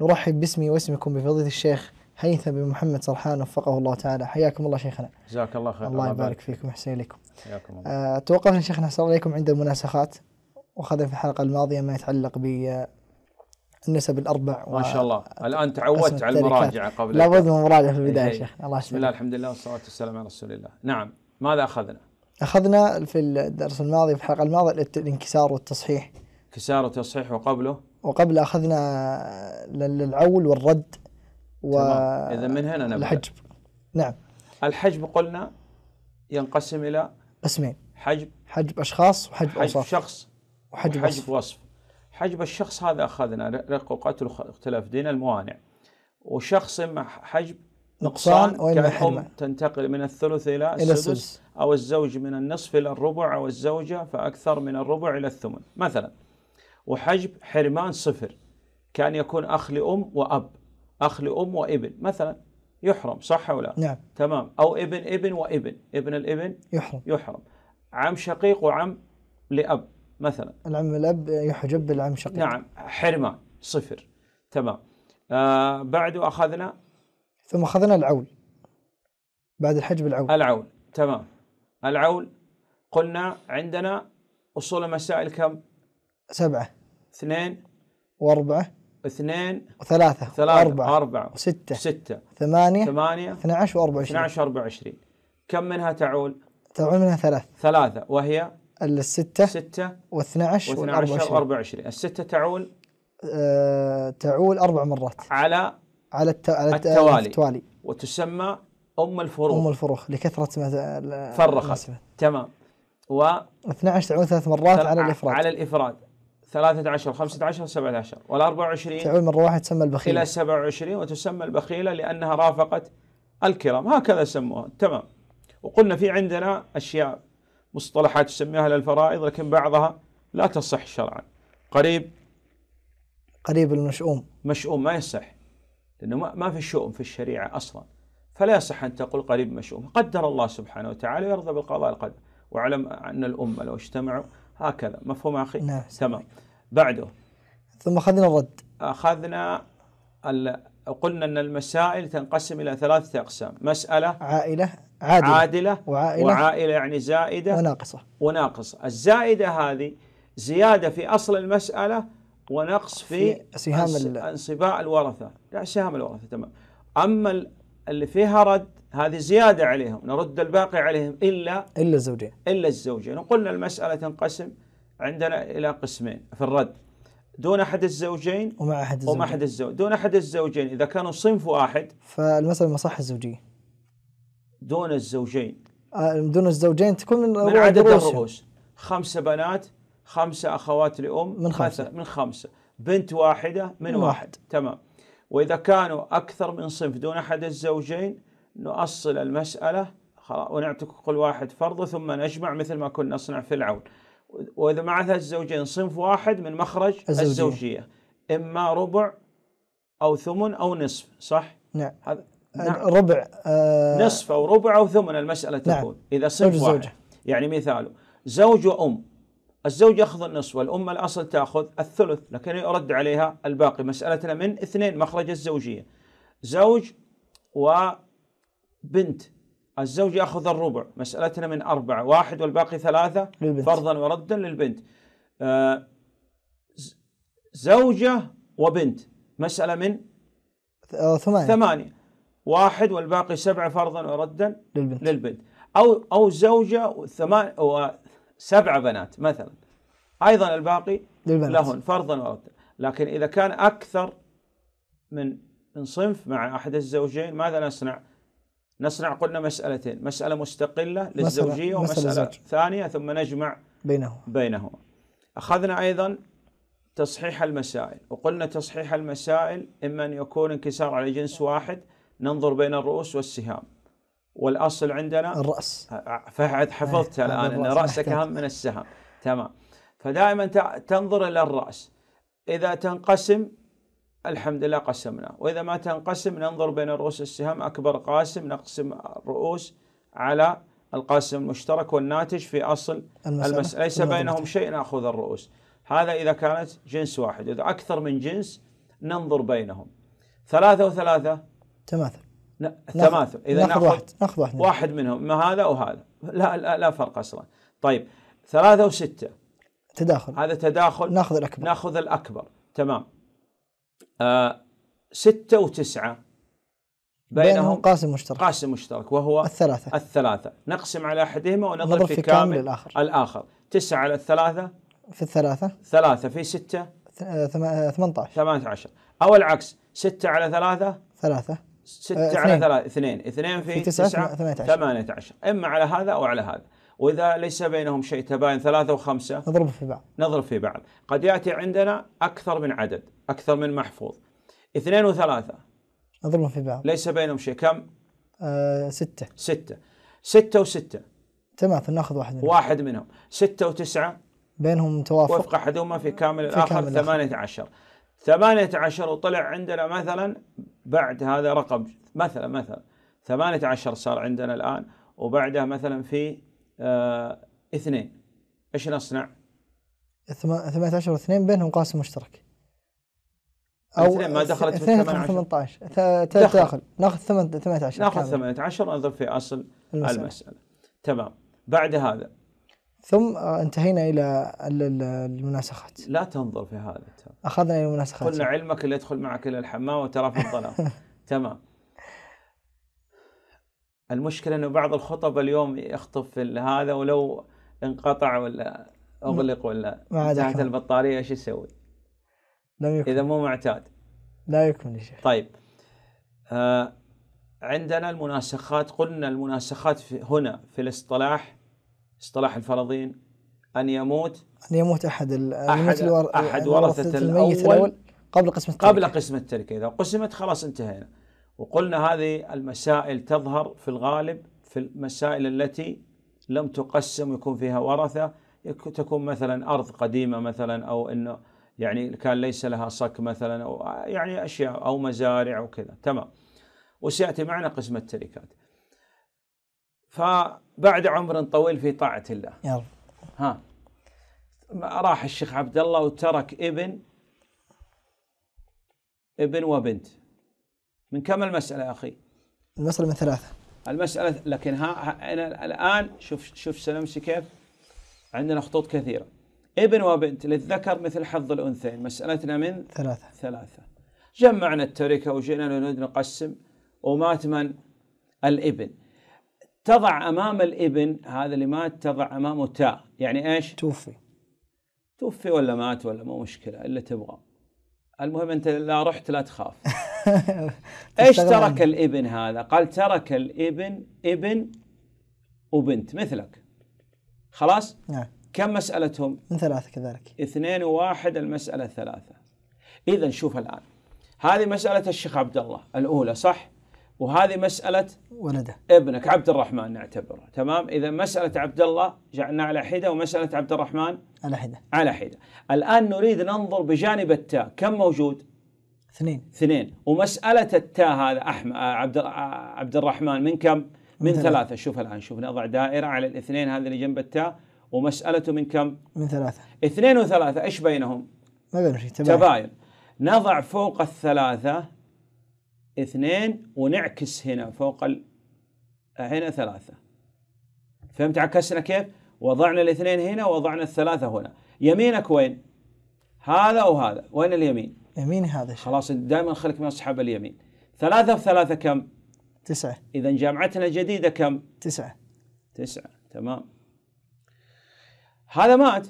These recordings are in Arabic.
نرحب باسمي واسمكم بفضيلة الشيخ هيثم بن محمد سرحان وفقه الله تعالى حياكم الله شيخنا جزاك الله خير الله يبارك فيكم ويحسن اليكم حياكم الله آه، توقفنا شيخنا صلى عليكم عند المناسخات وأخذنا في الحلقة الماضية ما يتعلق ب آه، النسب الاربع ما شاء الله الان تعودت على المراجعه قبل لابد من المراجعه في البدايه إيه. شيخ الله يسلمك بسم الله الحمد لله والصلاه والسلام على رسول الله نعم ماذا اخذنا؟ اخذنا في الدرس الماضي في الحلقه الماضيه الانكسار والتصحيح انكسار وتصحيح وقبله وقبل أخذنا للعول والرد و إذا من هنا نبدأ الحجب نعم الحجب قلنا ينقسم إلى قسمين حجب حجب أشخاص وحجب حجب أوصاف شخص وحجب, وحجب وصف. وصف حجب الشخص هذا أخذنا رق وقتل اختلاف دين الموانع وشخص مع حجب نقصان أو حجب تنتقل من الثلث إلى, إلى السدس أو الزوج من النصف إلى الربع أو الزوجة فأكثر من الربع إلى الثمن مثلا وحجب حرمان صفر كان يكون أخ لأم وأب أخ لأم وابن مثلا يحرم صح ولا نعم تمام أو ابن ابن وابن ابن الابن يحرم يحرم عم شقيق وعم لأب مثلا العم الأب يحجب بالعم شقيق نعم حرمان صفر تمام آه بعده أخذنا ثم أخذنا العول بعد الحجب العول العول تمام العول قلنا عندنا أصول المسائل كم؟ سبعة اثنين وأربعة اثنين وثلاثة ثلاثة أربعة أربعة وستة ستة ثمانية ثمانية 12 و 24 12 و 24 كم منها تعول؟ تعول منها ثلاث ثلاثة وهي الستة ستة و12 و12 و24 الستة تعول أه تعول أربع مرات على على, الت... على آه، التوالي. التوالي وتسمى أم الفروخ أم الفروخ لكثرة ما فرخت تمام و 12 تعود ثلاث مرات على الإفراد على الإفراد 13 15 17 وال 24 تعود مرة واحده تسمى البخيلة إلى 27 وتسمى البخيلة لأنها رافقت الكرام هكذا سموها تمام وقلنا في عندنا أشياء مصطلحات تسميها للفرائض لكن بعضها لا تصح شرعا قريب قريب المشؤوم مشؤوم ما يصح لأنه ما في شؤم في الشريعة أصلا فلا يصح أن تقول قريب مشؤوم قدر الله سبحانه وتعالى يرضى بالقضاء القدر واعلم أن الأمة لو اجتمعوا هكذا مفهوم أخي نعم تمام بعده ثم أخذنا الرد أخذنا قلنا أن المسائل تنقسم إلى ثلاثة أقسام مسألة عائلة عادلة, عادلة وعائلة, وعائلة يعني زائدة وناقصة وناقصة الزائدة هذه زيادة في أصل المسألة ونقص في, في سهام انصباء انصباع الورثة لا سهام الورثة تمام أما اللي فيها رد هذه زيادة عليهم نرد الباقي عليهم إلا إلا الزوجين إلا الزوجين وقلنا المسألة تنقسم عندنا الى قسمين في الرد دون احد الزوجين ومع احد الزوجين ومع احد الزوجين دون احد الزوجين اذا كانوا صنف واحد فالمساله مصح الزوجيه دون الزوجين آه، دون الزوجين تكون من, من عدد الرؤوس خمسه بنات خمسه اخوات لام من خمسه من خمسه بنت واحده من, من واحد. واحد تمام واذا كانوا اكثر من صنف دون احد الزوجين نؤصل المساله ونعتق كل واحد فرضه ثم نجمع مثل ما كنا نصنع في العون واذا مع ثلاث زوجين صنف واحد من مخرج الزوجية, الزوجية. اما ربع او ثمن او نصف صح؟ نعم هذا نعم. ربع آه نصف او ربع او ثمن المسألة نعم. تكون اذا صنف واحد زوجة. يعني مثاله زوج وام الزوج ياخذ النصف والام الاصل تاخذ الثلث لكن يرد عليها الباقي مسالتنا من اثنين مخرج الزوجيه زوج وبنت الزوج ياخذ الربع مسالتنا من اربعه واحد والباقي ثلاثه للبنت. فرضا وردا للبنت آه زوجه وبنت مساله من آه، ثمانيه ثمانيه واحد والباقي سبعه فرضا وردا للبنت للبنت او او زوجه وثمان وسبعه آه، بنات مثلا ايضا الباقي للبنت. لهن فرضا وردا لكن اذا كان اكثر من من صنف مع احد الزوجين ماذا نصنع؟ نصنع قلنا مسألتين مسألة مستقلة للزوجية ومسألة مسألة ثانية ثم نجمع بينهما بينهما أخذنا أيضا تصحيح المسائل وقلنا تصحيح المسائل إما أن يكون انكسار على جنس واحد ننظر بين الرؤوس والسهام والأصل عندنا الرأس فهد حفظت الآن أن رأسك أهم من السهم تمام فدائما تنظر إلى الرأس إذا تنقسم الحمد لله قسمنا وإذا ما تنقسم ننظر بين رؤوس السهام أكبر قاسم نقسم الرؤوس على القاسم المشترك والناتج في أصل المسألة, المسألة. ليس بينهم شيء نأخذ الرؤوس هذا إذا كانت جنس واحد إذا أكثر من جنس ننظر بينهم ثلاثة وثلاثة تماثل لا تماثل إذا ناخذ, واحد ناخذ واحد, واحد منهم ما هذا وهذا لا, لا, لا فرق أصلا طيب ثلاثة وستة تداخل هذا تداخل ناخذ الأكبر ناخذ الأكبر تمام آه ستة وتسعة بينهم, بينهم قاسم مشترك قاسم مشترك وهو الثلاثة الثلاثة نقسم على أحدهما ونضرب في, في كامل, كامل الآخر الآخر تسعة على الثلاثة في الثلاثة ثلاثة في ستة آه، آه، ثمانية عشر ثمانية عشر أو العكس ستة على ثلاثة ثلاثة ستة آه، اثنين. على ثلاثة اثنين اثنين في, في تسعة ثمانية عشر إما على هذا أو على هذا واذا ليس بينهم شيء تباين ثلاثه وخمسه نضرب في بعض نضرب في بعض قد ياتي عندنا اكثر من عدد اكثر من محفوظ اثنين وثلاثه نضربهم في بعض ليس بينهم شيء كم؟ آه ستة ستة ستة وستة تمام ناخذ واحد منهم واحد منهم ستة وتسعة بينهم توافق وفق أحدهما في كامل الآخر 18 ثمانية عشر ثمانية عشر وطلع عندنا مثلا بعد هذا رقم مثلا مثلا ثمانية عشر صار عندنا الآن وبعدها مثلا في آه اثنين ايش نصنع؟ 18 واثنين بينهم قاسم مشترك او اثنين ما دخلت اثنين في 18 داخل ناخذ 18 ناخذ 18 ونضرب في اصل المسألة. المسألة تمام بعد هذا ثم آه، انتهينا الى المناسخات لا تنظر في هذا اخذنا الى المناسخات قلنا علمك اللي يدخل معك الى الحمام وترى في الظلام تمام المشكله انه بعض الخطب اليوم يخطف هذا ولو انقطع ولا اغلق ولا تحت البطاريه ايش يسوي؟ لا يكمل اذا مو معتاد لا يكمل يا شيخ طيب آه عندنا المناسخات قلنا المناسخات في هنا في الاصطلاح اصطلاح الفرضين ان يموت ان يموت احد احد, الور... أحد ورثة, الميت الاول قبل قسم التركه قبل قسم التركه اذا قسمت خلاص انتهينا وقلنا هذه المسائل تظهر في الغالب في المسائل التي لم تقسم يكون فيها ورثة تكون مثلا أرض قديمة مثلا أو أنه يعني كان ليس لها صك مثلا أو يعني أشياء أو مزارع وكذا تمام وسيأتي معنا قسم التركات فبعد عمر طويل في طاعة الله يلا ها راح الشيخ عبد الله وترك ابن ابن وبنت من كم المسألة يا أخي؟ المسألة من ثلاثة المسألة لكن ها أنا الآن شوف شوف سنمشي كيف عندنا خطوط كثيرة ابن وبنت للذكر مثل حظ الأنثيين مسألتنا من ثلاثة ثلاثة جمعنا التركة وجينا نريد نقسم ومات من الابن تضع أمام الابن هذا اللي مات تضع أمامه تاء يعني إيش توفي توفي ولا مات ولا مو مشكلة اللي تبغى المهم أنت لا رحت لا تخاف ايش ترك الابن هذا؟ قال ترك الابن ابن وبنت مثلك خلاص؟ نعم كم مسألتهم؟ من ثلاثة كذلك اثنين وواحد المسألة ثلاثة إذا شوف الآن هذه مسألة الشيخ عبد الله الأولى صح؟ وهذه مسألة ولده ابنك عبد الرحمن نعتبره تمام إذا مسألة عبد الله جعلنا على حدة ومسألة عبد الرحمن على حدة على حدة الآن نريد ننظر بجانب التاء كم موجود؟ اثنين اثنين ومساله التاء هذا احمد آه، عبد آه، عبد الرحمن من كم؟ من, من ثلاثه شوف الان شوف نضع دائره على الاثنين هذا اللي جنب التاء ومسالته من كم؟ من ثلاثه اثنين وثلاثه ايش بينهم؟ ما بينهم شيء تباين تباين نضع فوق الثلاثه اثنين ونعكس هنا فوق ال... هنا ثلاثه فهمت عكسنا كيف؟ وضعنا الاثنين هنا ووضعنا الثلاثه هنا يمينك وين؟ هذا وهذا وين اليمين؟ يمين هذا الشيء خلاص دائما خليك من اصحاب اليمين ثلاثة في ثلاثة كم؟ تسعة إذا جامعتنا الجديدة كم؟ تسعة تسعة تمام هذا مات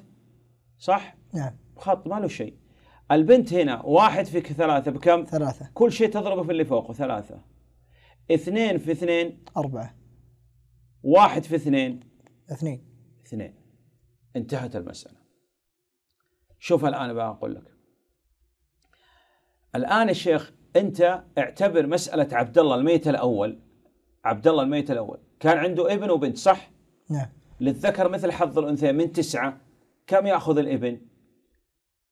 صح؟ نعم خط ما له شيء البنت هنا واحد في ثلاثة بكم؟ ثلاثة كل شيء تضربه في اللي فوقه ثلاثة اثنين في اثنين أربعة واحد في اثنين اثنين اثنين انتهت المسألة شوف الآن بقى أقول لك الآن الشيخ أنت اعتبر مسألة عبد الله الميت الأول عبد الله الميت الأول كان عنده ابن وبنت صح؟ نعم للذكر مثل حظ الأنثى من تسعة كم يأخذ الابن؟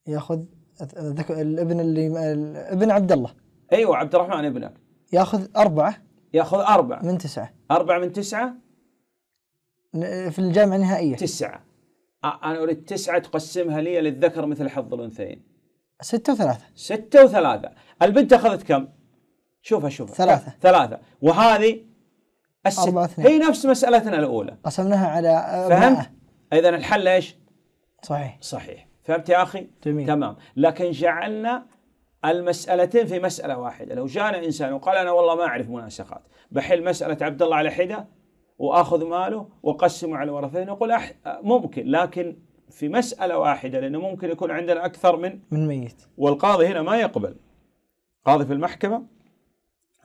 يأخذ الابن اللي ابن عبد الله ايوه عبد الرحمن ابنك ياخذ أربعة ياخذ أربعة من تسعة أربعة من تسعة في الجامعة النهائية تسعة أنا أريد تسعة تقسمها لي للذكر مثل حظ الأنثيين ستة وثلاثة ستة وثلاثة البنت أخذت كم؟ شوفها شوفها ثلاثة ثلاثة وهذه الست هي نفس مسألتنا الأولى قسمناها على آه، فهمت؟ إذا الحل إيش؟ صحيح صحيح فهمت يا أخي؟ جميل تمام لكن جعلنا المسألتين في مسألة واحدة لو جانا إنسان وقال أنا والله ما أعرف مناسخات بحل مسألة عبد الله على حدة وآخذ ماله وأقسمه على ورثين نقول أح... ممكن لكن في مسألة واحدة لأنه ممكن يكون عندنا أكثر من من ميت والقاضي هنا ما يقبل قاضي في المحكمة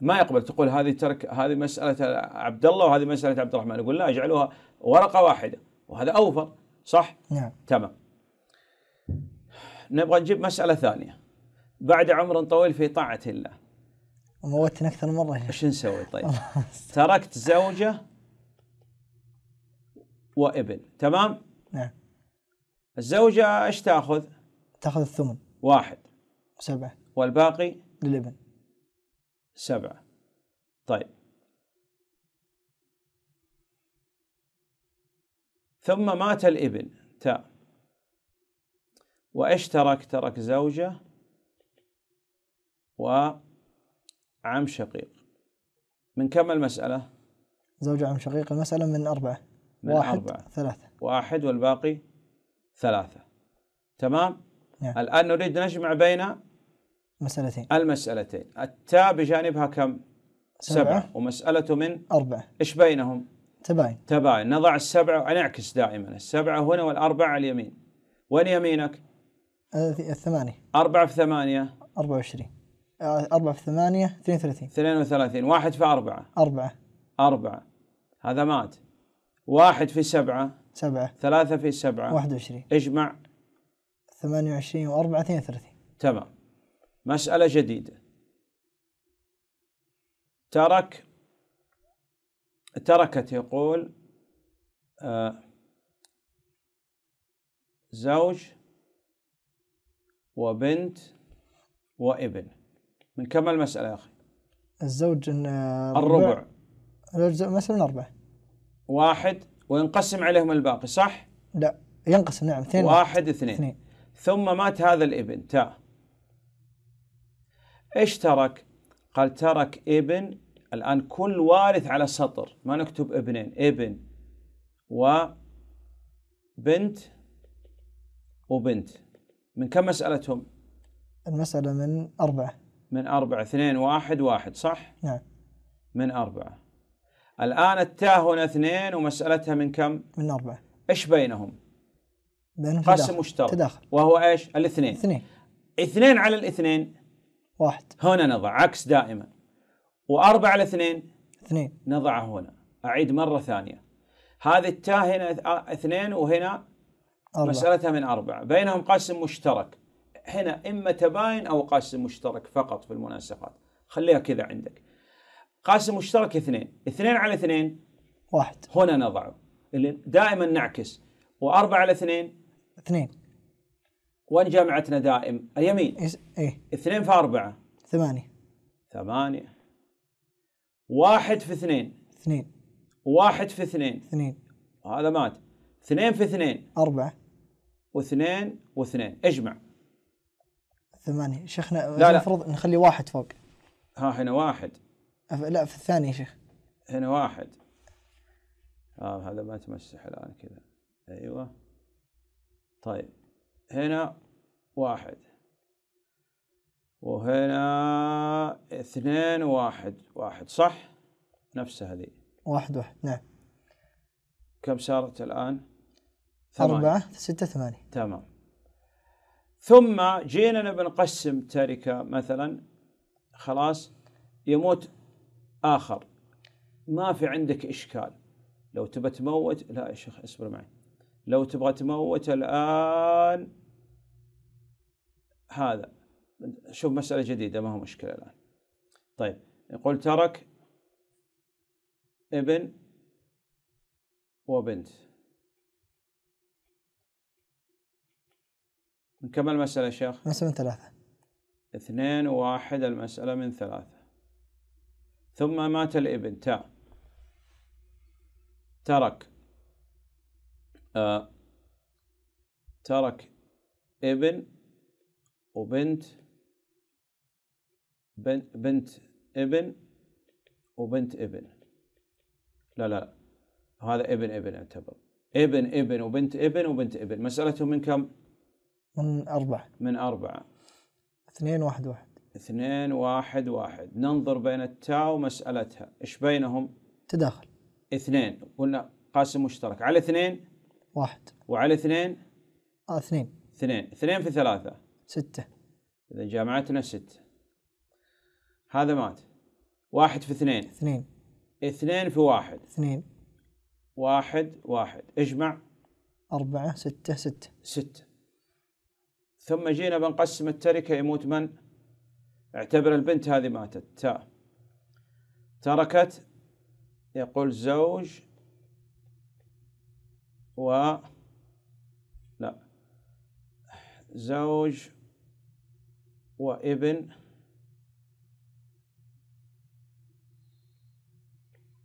ما يقبل تقول هذه ترك هذه مسألة عبد الله وهذه مسألة عبد الرحمن يقول لا اجعلوها ورقة واحدة وهذا أوفر صح؟ نعم تمام نبغى نجيب مسألة ثانية بعد عمر طويل في طاعة الله موتنا أكثر مرة ايش نسوي طيب؟ تركت زوجة وابن تمام؟ الزوجة ايش تاخذ؟ تاخذ الثمن واحد سبعة والباقي للابن سبعة طيب ثم مات الابن تاء وايش ترك؟ ترك زوجة وعم شقيق من كم المسألة؟ زوجة عم شقيق المسألة من أربعة من واحد أربعة ثلاثة واحد والباقي ثلاثة تمام نعم. الآن نريد نجمع بين مسألتين المسألتين التاء بجانبها كم سبعة, سبعة. ومسألته من أربعة إيش بينهم تباين تباين نضع السبعة ونعكس دائما السبعة هنا والأربعة على اليمين وين يمينك الثمانية أربعة في ثمانية أربعة وعشرين آه، أربعة في ثمانية اثنين وثلاثين اثنين وثلاثين واحد في أربعة أربعة أربعة هذا مات واحد في سبعة سبعة ثلاثة في سبعة 21 اجمع 28 و4 32 تمام مسألة جديدة ترك تركت يقول آه، زوج وبنت وابن من كم المسألة يا أخي؟ الزوج آه، الربع الربع الجزء مثلا أربعة واحد وينقسم عليهم الباقي صح؟ لا ينقسم نعم اثنين واحد اثنين, اثنين. ثم مات هذا الابن تاء ايش ترك؟ قال ترك ابن الان كل وارث على سطر ما نكتب ابنين ابن وبنت وبنت من كم مسألتهم؟ المسألة من أربعة من أربعة اثنين واحد واحد صح؟ نعم من أربعة الآن التاء هنا اثنين ومسألتها من كم؟ من أربعة إيش بينهم؟ بينهم قسم مشترك تداخل وهو إيش؟ الاثنين اثنين اثنين على الاثنين واحد هنا نضع عكس دائما وأربعة على اثنين اثنين نضعه هنا أعيد مرة ثانية هذه التاء هنا آه، اثنين وهنا أربعة. مسألتها من أربعة بينهم قسم مشترك هنا إما تباين أو قاسم مشترك فقط في المناسخات خليها كذا عندك قاسم مشترك اثنين اثنين على اثنين واحد هنا نضعه اللي دائما نعكس وأربعة على اثنين اثنين وين جامعتنا دائم اليمين ايه اثنين في أربعة ثمانية ثمانية واحد في اثنين اثنين واحد في اثنين اثنين هذا مات اثنين في اثنين أربعة واثنين واثنين اجمع ثمانية شيخنا لا المفروض نخلي واحد فوق ها هنا واحد لا في الثانية يا شيخ هنا واحد آه هذا ما تمسح الآن كذا أيوه طيب هنا واحد وهنا اثنين واحد واحد صح نفسها هذه واحد واحد نعم كم صارت الآن أربعة ستة ثمانية تمام ثم جينا بنقسم نقسم تركة مثلا خلاص يموت اخر ما في عندك اشكال لو تبى تموت لا يا شيخ اصبر معي لو تبغى تموت الان هذا شوف مسألة جديدة ما هو مشكلة الآن طيب يقول ترك ابن وبنت نكمل مسألة يا شيخ مسألة من ثلاثة اثنين وواحد المسألة من ثلاثة ثم مات الابن تاء ترك آه ترك ابن وبنت بنت, بنت ابن وبنت ابن لا لا هذا ابن ابن اعتبر ابن ابن وبنت ابن وبنت ابن مسألته من كم؟ من أربعة من أربعة اثنين واحد واحد اثنين واحد واحد ننظر بين التاء ومسألتها إيش بينهم تداخل اثنين قلنا قاسم مشترك على اثنين واحد وعلى اثنين آه اثنين اثنين اثنين في ثلاثة ستة إذا جامعتنا ستة هذا مات واحد في اثنين اثنين اثنين في واحد اثنين واحد واحد اجمع أربعة ستة ستة ستة ثم جينا بنقسم التركة يموت من؟ اعتبر البنت هذه ماتت تاء تركت يقول زوج و لا زوج وابن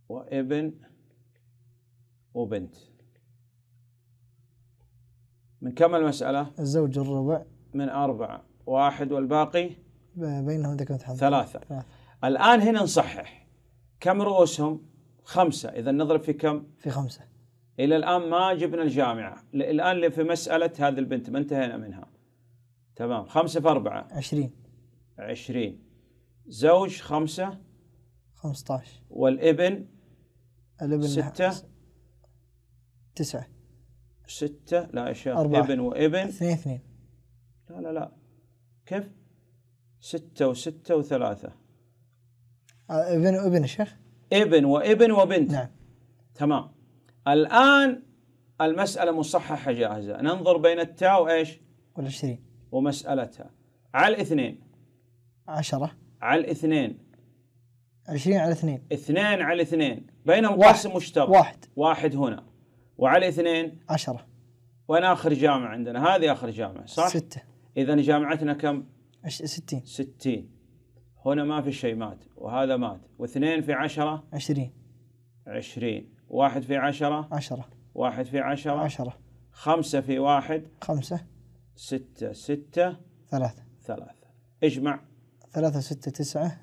وابن وبنت من كم المسألة؟ الزوج الربع من أربعة واحد والباقي بينهم ذكر ثلاثة. ثلاثة الآن هنا نصحح كم رؤوسهم؟ خمسة إذا نضرب في كم؟ في خمسة إلى الآن ما جبنا الجامعة الآن في مسألة هذه البنت ما انتهينا منها تمام خمسة في أربعة عشرين عشرين زوج خمسة خمسة عشر والابن الابن ستة تسعة ستة لا يا شيخ ابن وابن اثنين اثنين لا لا لا كيف؟ ستة وستة وثلاثة آه، ابن وابن الشيخ ابن وابن وبنت نعم تمام الآن المسألة مصححة جاهزة ننظر بين التاء وإيش والعشرين ومسألتها على الاثنين عشرة على الاثنين عشرين على اثنين اثنين على اثنين بينهم قسم مشترك واحد واحد هنا وعلى اثنين عشرة وأنا آخر جامعة عندنا هذه آخر جامعة صح؟ ستة إذا جامعتنا كم؟ 60 60 هنا ما في شيء مات وهذا مات واثنين في عشرة 20 20 واحد في عشرة 10 واحد في عشرة 10 خمسة في واحد خمسة ستة ستة ثلاثة ثلاثة اجمع ثلاثة ستة تسعة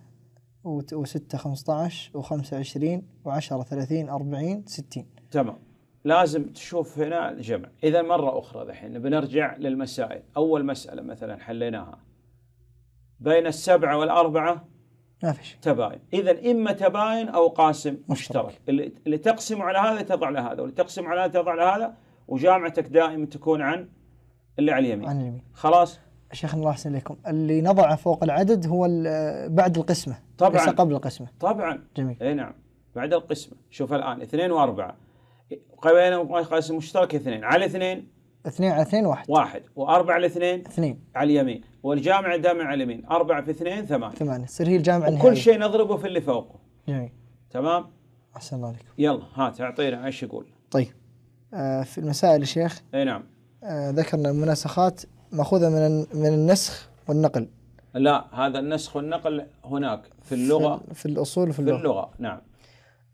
وستة خمسة عشر وخمسة عشرين وعشرة ثلاثين أربعين ستين تمام لازم تشوف هنا الجمع إذا مرة أخرى الحين بنرجع للمسائل أول مسألة مثلا حليناها بين السبعة والأربعة ما في شيء تباين إذا إما تباين أو قاسم مشترك, مشترك. اللي, اللي تقسم على هذا تضع لهذا واللي تقسم على هذا تضع لهذا وجامعتك دائما تكون عن اللي على اليمين عن اليمين خلاص شيخنا الله يحسن اليكم اللي نضعه فوق العدد هو بعد القسمه طبعا ليس قبل القسمه طبعا جميل اي نعم بعد القسمه شوف الان اثنين واربعه قبل قاسم مشترك اثنين على اثنين اثنين على اثنين واحد واحد واربعة على اثنين اثنين على اليمين والجامع دائما على اليمين أربعة في اثنين ثمانية ثمانية تصير هي الجامعة النهائية كل شيء نضربه في اللي فوقه جميل تمام أحسن الله عليكم يلا هات أعطينا ايش يقول طيب آه في المسائل يا شيخ اي نعم آه ذكرنا المناسخات مأخوذة من من النسخ والنقل لا هذا النسخ والنقل هناك في اللغة في, في الأصول وفي اللغة في اللغة نعم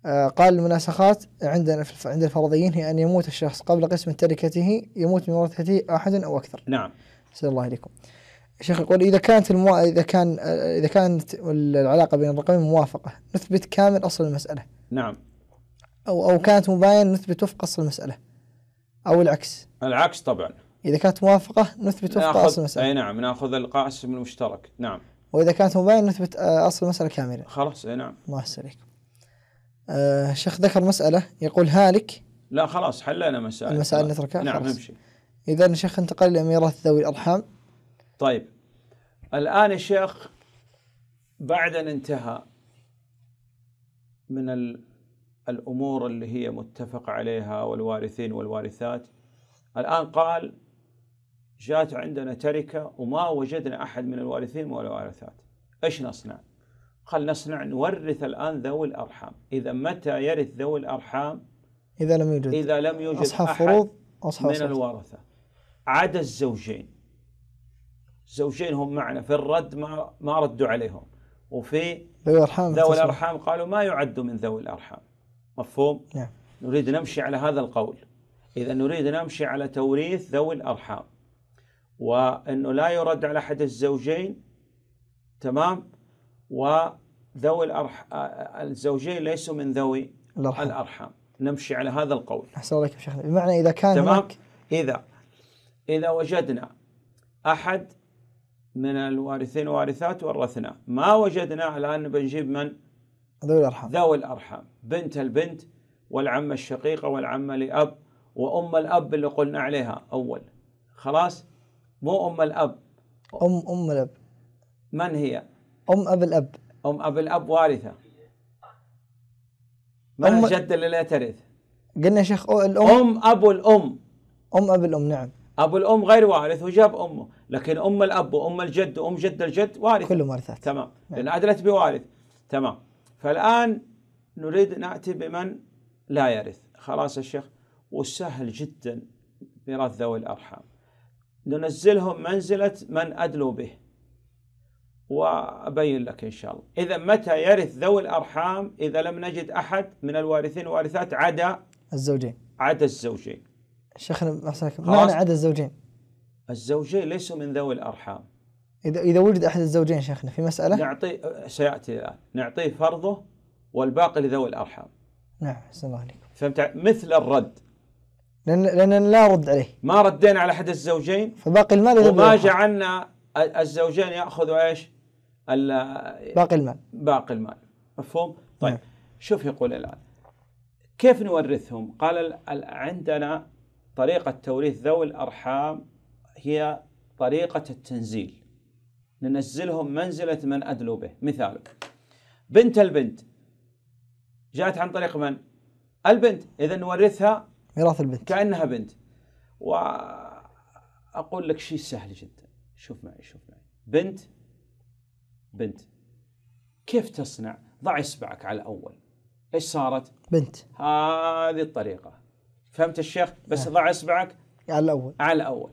آه، قال المناسخات عندنا عند الفرضيين هي أن يموت الشخص قبل قسم تركته يموت من ورثته أحد أو أكثر. نعم. صلى الله إليكم. الشيخ يقول إذا كانت المو... إذا كان إذا كانت العلاقة بين الرقمين موافقة نثبت كامل أصل المسألة. نعم. أو أو كانت مباينة نثبت وفق أصل المسألة. أو العكس. العكس طبعا. إذا كانت موافقة نثبت وفق أصل المسألة. أي نعم ناخذ القاسم المشترك، نعم. وإذا كانت مباينة نثبت آه، أصل المسألة كاملا. خلاص أي نعم. الله يسلمك. آه شيخ ذكر مسألة يقول هالك لا خلاص حلينا المسألة خلاص. نتركها نعم نمشي إذا شيخ انتقل إلى ميراث ذوي الأرحام طيب الآن الشيخ بعد أن انتهى من الأمور اللي هي متفق عليها والوارثين والوارثات الآن قال جات عندنا تركة وما وجدنا أحد من الوارثين والوارثات إيش نصنع؟ خلينا نصنع نورث الآن ذوي الأرحام إذا متى يرث ذوي الأرحام إذا لم يوجد إذا لم يوجد أصحاب فروض أصحاب من صحيح. الورثة عدا الزوجين الزوجين هم معنا في الرد ما ما ردوا عليهم وفي ذوي الأرحام ذوي الأرحام قالوا ما يعد من ذوي الأرحام مفهوم؟ نعم نريد نمشي على هذا القول إذا نريد نمشي على توريث ذوي الأرحام وأنه لا يرد على أحد الزوجين تمام وذوي الأرح... الزوجين ليسوا من ذوي الأرحام, الأرحام. نمشي على هذا القول أحسن الله كيف شيخنا بمعنى إذا كان تمام هناك... إذا إذا وجدنا أحد من الوارثين وارثات ورثنا ما وجدنا الآن بنجيب من ذوي الأرحام ذوي الأرحام بنت البنت والعمة الشقيقة والعمة لأب وأم الأب اللي قلنا عليها أول خلاص مو أم الأب أم أم الأب من هي أم أب الأب أم أب الأب وارثة ما أم... جد اللي لا ترث قلنا شيخ الأم أم أبو الأم أم أب الأم نعم أبو الأم غير وارث وجاب أمه لكن أم الأب وأم الجد وأم جد الجد وارثة كلهم وارثات تمام نعم. لأن عدلت بوارث تمام فالآن نريد نأتي بمن لا يرث خلاص يا شيخ وسهل جدا ميراث ذوي الأرحام ننزلهم منزلة من أدلوا به وأبين لك إن شاء الله إذا متى يرث ذوي الأرحام إذا لم نجد أحد من الوارثين وارثات عدا الزوجين عدا الزوجين شيخنا ما معنى عدا الزوجين الزوجين ليسوا من ذوي الأرحام إذا إذا وجد أحد الزوجين شيخنا في مسألة نعطي سيأتي الآن نعطيه فرضه والباقي لذوي الأرحام نعم أحسن الله عليكم فهمت مثل الرد لأن لأن لا رد عليه ما ردينا على أحد الزوجين فباقي المال وما جعلنا الزوجين يأخذوا إيش؟ باقي المال باقي المال مفهوم؟ طيب نعم. شوف يقول الآن كيف نورثهم؟ قال عندنا طريقة توريث ذوي الأرحام هي طريقة التنزيل ننزلهم منزلة من أدلوا به مثال بنت البنت جاءت عن طريق من؟ البنت إذا نورثها ميراث البنت كأنها بنت وأقول لك شيء سهل جدا شوف معي شوف معي بنت بنت كيف تصنع؟ ضع اصبعك على الاول ايش صارت؟ بنت هذه الطريقه فهمت الشيخ؟ بس نعم. ضع اصبعك على الاول على الاول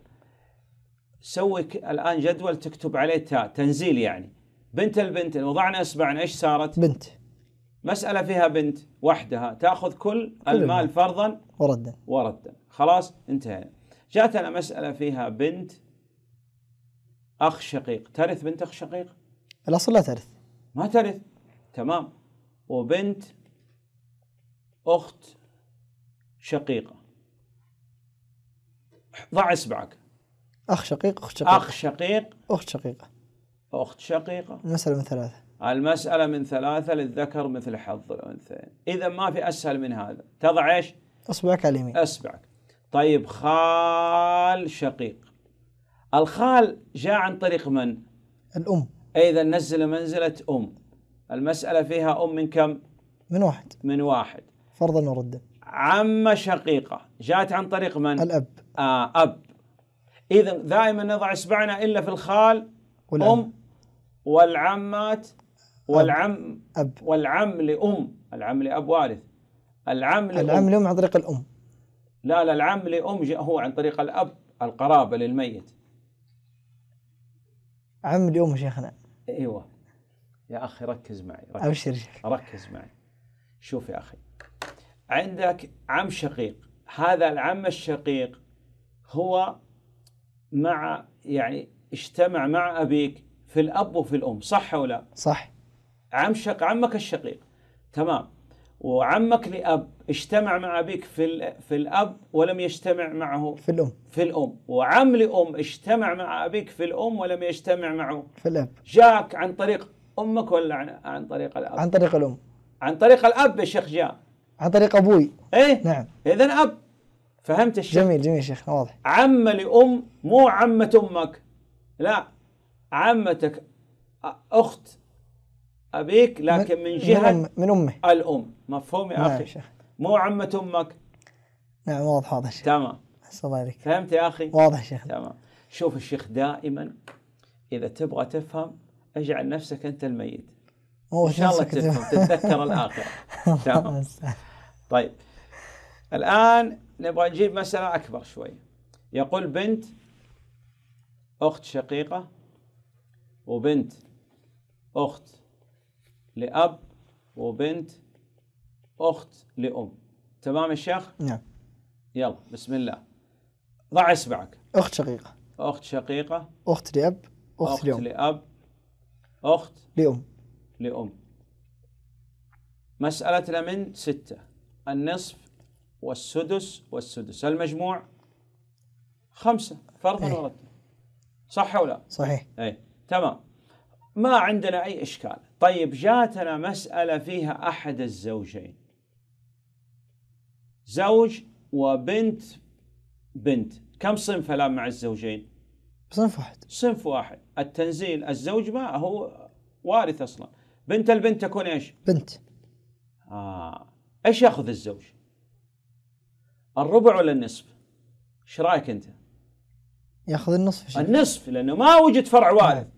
سوي الان جدول تكتب عليه تاء تنزيل يعني بنت البنت وضعنا اصبعنا ايش صارت؟ بنت مسألة فيها بنت وحدها تأخذ كل, كل المال فرضا وردا وردا خلاص انتهينا جاتنا مسألة فيها بنت أخ شقيق ترث بنت أخ شقيق الأصل لا ترث ما ترث تمام وبنت أخت شقيقة ضع إصبعك أخ شقيق أخت شقيق أخ شقيق أخت شقيقة أخت شقيقة المسألة من ثلاثة المسألة من ثلاثة للذكر مثل حظ الأنثيين إذا ما في أسهل من هذا تضع إيش أصبعك على اليمين أصبعك طيب خال شقيق الخال جاء عن طريق من الأم اذا نزل منزله ام المساله فيها ام من كم من واحد من واحد فرضا وردا عمه شقيقه جاءت عن طريق من الاب آه اب اذا دائما نضع اصبعنا الا في الخال والأم. ام والعمات والعم أب. أب. والعم لأم العم لأب وارث العم لأم العم لأم عن طريق الأم لا لا العم لأم جاء هو عن طريق الأب القرابة للميت عم لأم شيخنا ايوه يا اخي ركز معي ركز ابشر ركز معي شوف يا اخي عندك عم شقيق هذا العم الشقيق هو مع يعني اجتمع مع ابيك في الاب وفي الام صح ولا صح عم شق عمك الشقيق تمام وعمك لأب اجتمع مع أبيك في في الأب ولم يجتمع معه في الأم في الأم وعم لأم اجتمع مع أبيك في الأم ولم يجتمع معه في الأب جاك عن طريق أمك ولا عن, عن طريق الأب عن طريق الأم عن طريق الأب يا شيخ جاء عن طريق أبوي إيه نعم إذا أب فهمت الشيخ جميل جميل شيخ واضح عم لأم مو عمة أمك لا عمتك أخت أبيك لكن من جهة من, أم من أمه الأم مفهوم يا أخي نعم. مو عمة أمك نعم واضح واضح شيخ تمام عليك فهمت يا أخي واضح شيخ تمام شوف الشيخ دائما إذا تبغى تفهم اجعل نفسك أنت الميت إن شاء الله تفهم تتذكر الآخرة تمام طيب الآن نبغى نجيب مسألة أكبر شوي يقول بنت أخت شقيقة وبنت أخت لأب وبنت أخت لأم تمام يا شيخ؟ نعم يلا بسم الله ضع إصبعك أخت شقيقة أخت شقيقة أخت لأب أخت, أخت لأب أخت لأم لأم مسألتنا من ستة النصف والسدس والسدس المجموع خمسة فرضا إيه. ورد صح ولا صحيح أي تمام ما عندنا أي إشكال طيب جاتنا مسألة فيها أحد الزوجين زوج وبنت بنت كم صنف الآن مع الزوجين صنف واحد صنف واحد التنزيل الزوج ما هو وارث أصلا بنت البنت تكون إيش بنت آه. إيش يأخذ الزوج الربع ولا النصف ايش رايك انت؟ ياخذ النصف شكرا. النصف لانه ما وجد فرع وارث طيب.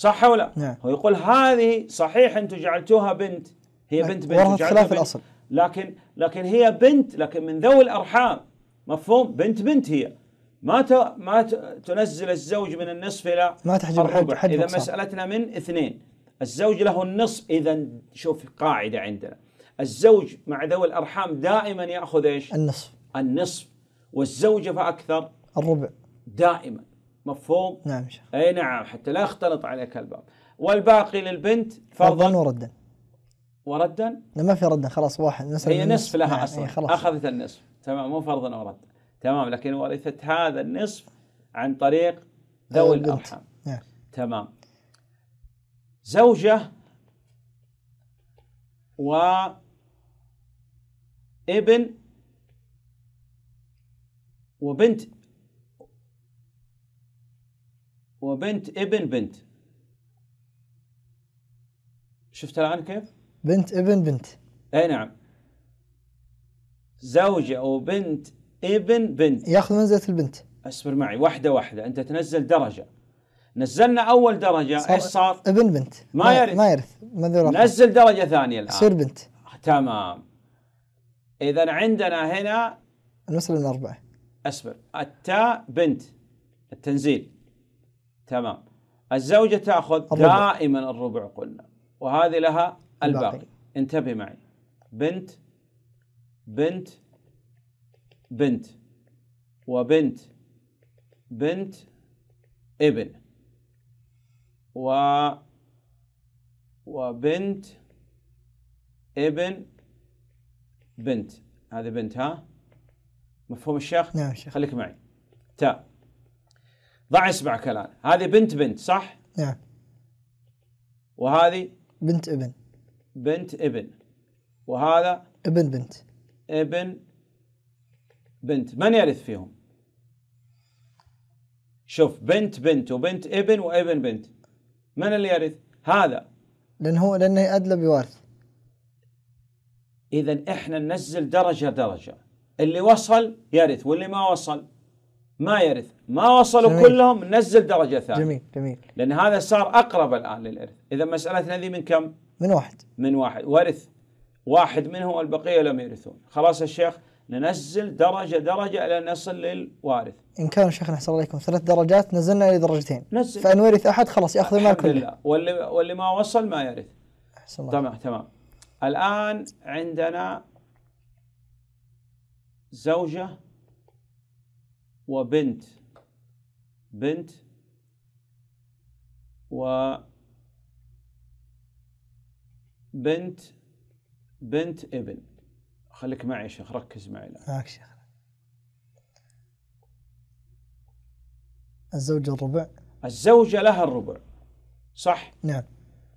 صح ولا؟ نعم. هو يقول هذه صحيح انتم جعلتوها بنت هي بنت بنت ورثة خلاف الاصل لكن لكن هي بنت لكن من ذوي الارحام مفهوم بنت بنت هي ما ت... ما ت... تنزل الزوج من النصف الى ما تحجب الربع حد اذا مسالتنا من اثنين الزوج له النصف اذا شوف قاعده عندنا الزوج مع ذوي الارحام دائما ياخذ ايش؟ النصف النصف والزوجه فاكثر الربع دائما مفهوم؟ نعم اي نعم حتى لا يختلط عليك الباب والباقي للبنت فرضا وردا وردا؟ لا ما في ردا خلاص واحد نصف هي نصف لها نعم اصلا خلاص. اخذت النصف تمام مو فرضا وردا تمام لكن ورثت هذا النصف عن طريق ذوي الارحام نعم. تمام زوجه و ابن وبنت وبنت ابن بنت شفت الآن كيف؟ بنت ابن بنت أي نعم زوجة أو بنت ابن بنت ياخذ منزلة البنت اصبر معي واحدة واحدة أنت تنزل درجة نزلنا أول درجة صار إيش صار؟ ابن بنت ما يرث ما يرث نزل درجة ثانية الآن يصير بنت آه، تمام إذا عندنا هنا المسألة الأربعة أصبر التاء بنت التنزيل تمام الزوجة تأخذ دائما الربع قلنا وهذه لها الباقي, الباقي. انتبه معي بنت بنت بنت وبنت بنت ابن و وبنت ابن بنت هذه بنت ها مفهوم الشيخ؟ نعم شيخ خليك معي تاء ضع اسمع كلامي هذه بنت بنت صح؟ نعم وهذه بنت ابن بنت ابن وهذا ابن بنت ابن بنت من يرث فيهم؟ شوف بنت بنت وبنت ابن وابن بنت من اللي يرث؟ هذا لأن هو لأنه أدلى بوارث إذا إحنا ننزل درجة درجة اللي وصل يرث واللي ما وصل ما يرث ما وصلوا جميل. كلهم نزل درجه ثانيه جميل جميل لان هذا صار اقرب الان للارث اذا مسالتنا ذي من كم من واحد من واحد ورث واحد منهم والبقيه لم يرثون خلاص الشيخ ننزل درجه درجه الى نصل للوارث ان كان شيخنا احسن عليكم ثلاث درجات نزلنا الى درجتين نزل فان ورث احد خلاص ياخذ المال كله لله واللي واللي ما وصل ما يرث احسن تمام تمام الان عندنا زوجه وبنت بنت و بنت بنت ابن خليك معي يا شيخ ركز معي لا معك شيخ الزوجة الربع الزوجة لها الربع صح؟ نعم